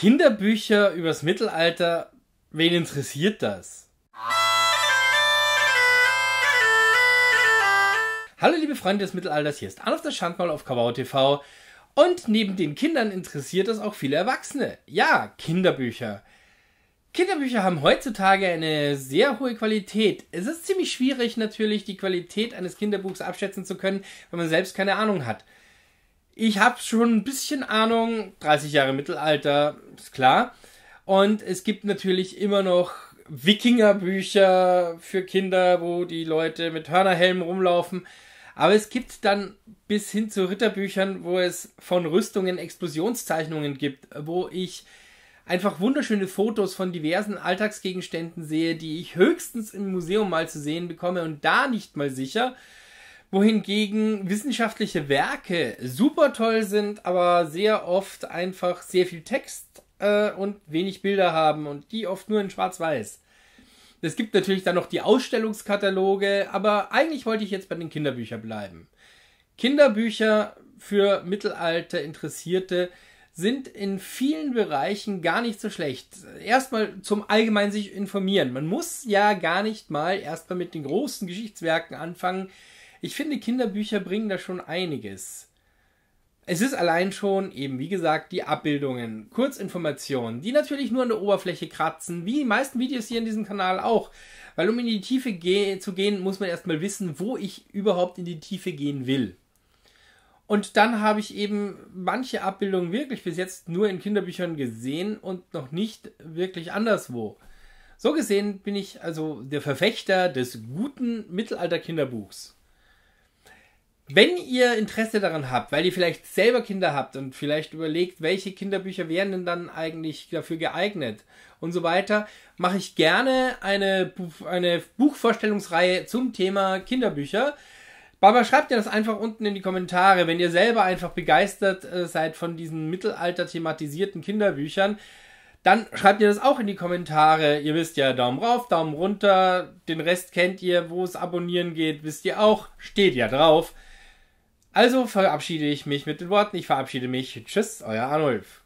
Kinderbücher übers Mittelalter, wen interessiert das? Hallo liebe Freunde des Mittelalters, hier ist Arnold das Schandmal auf Kabau TV. Und neben den Kindern interessiert das auch viele Erwachsene. Ja, Kinderbücher. Kinderbücher haben heutzutage eine sehr hohe Qualität. Es ist ziemlich schwierig natürlich, die Qualität eines Kinderbuchs abschätzen zu können, wenn man selbst keine Ahnung hat. Ich habe schon ein bisschen Ahnung, 30 Jahre Mittelalter, ist klar. Und es gibt natürlich immer noch Wikingerbücher für Kinder, wo die Leute mit Hörnerhelmen rumlaufen. Aber es gibt dann bis hin zu Ritterbüchern, wo es von Rüstungen Explosionszeichnungen gibt, wo ich einfach wunderschöne Fotos von diversen Alltagsgegenständen sehe, die ich höchstens im Museum mal zu sehen bekomme und da nicht mal sicher wohingegen wissenschaftliche Werke super toll sind, aber sehr oft einfach sehr viel Text äh, und wenig Bilder haben und die oft nur in Schwarz-Weiß. Es gibt natürlich dann noch die Ausstellungskataloge, aber eigentlich wollte ich jetzt bei den Kinderbüchern bleiben. Kinderbücher für Mittelalter Interessierte sind in vielen Bereichen gar nicht so schlecht. Erstmal zum Allgemeinen sich informieren. Man muss ja gar nicht mal erstmal mit den großen Geschichtswerken anfangen, ich finde, Kinderbücher bringen da schon einiges. Es ist allein schon eben, wie gesagt, die Abbildungen, Kurzinformationen, die natürlich nur an der Oberfläche kratzen, wie die meisten Videos hier in diesem Kanal auch. Weil um in die Tiefe ge zu gehen, muss man erstmal wissen, wo ich überhaupt in die Tiefe gehen will. Und dann habe ich eben manche Abbildungen wirklich bis jetzt nur in Kinderbüchern gesehen und noch nicht wirklich anderswo. So gesehen bin ich also der Verfechter des guten Mittelalter-Kinderbuchs. Wenn ihr Interesse daran habt, weil ihr vielleicht selber Kinder habt und vielleicht überlegt, welche Kinderbücher wären denn dann eigentlich dafür geeignet und so weiter, mache ich gerne eine, eine Buchvorstellungsreihe zum Thema Kinderbücher. Baba, schreibt ihr das einfach unten in die Kommentare, wenn ihr selber einfach begeistert äh, seid von diesen mittelalter-thematisierten Kinderbüchern. Dann schreibt ihr das auch in die Kommentare. Ihr wisst ja, Daumen rauf, Daumen runter. Den Rest kennt ihr, wo es abonnieren geht, wisst ihr auch. Steht ja drauf. Also verabschiede ich mich mit den Worten, ich verabschiede mich. Tschüss, euer Arnulf.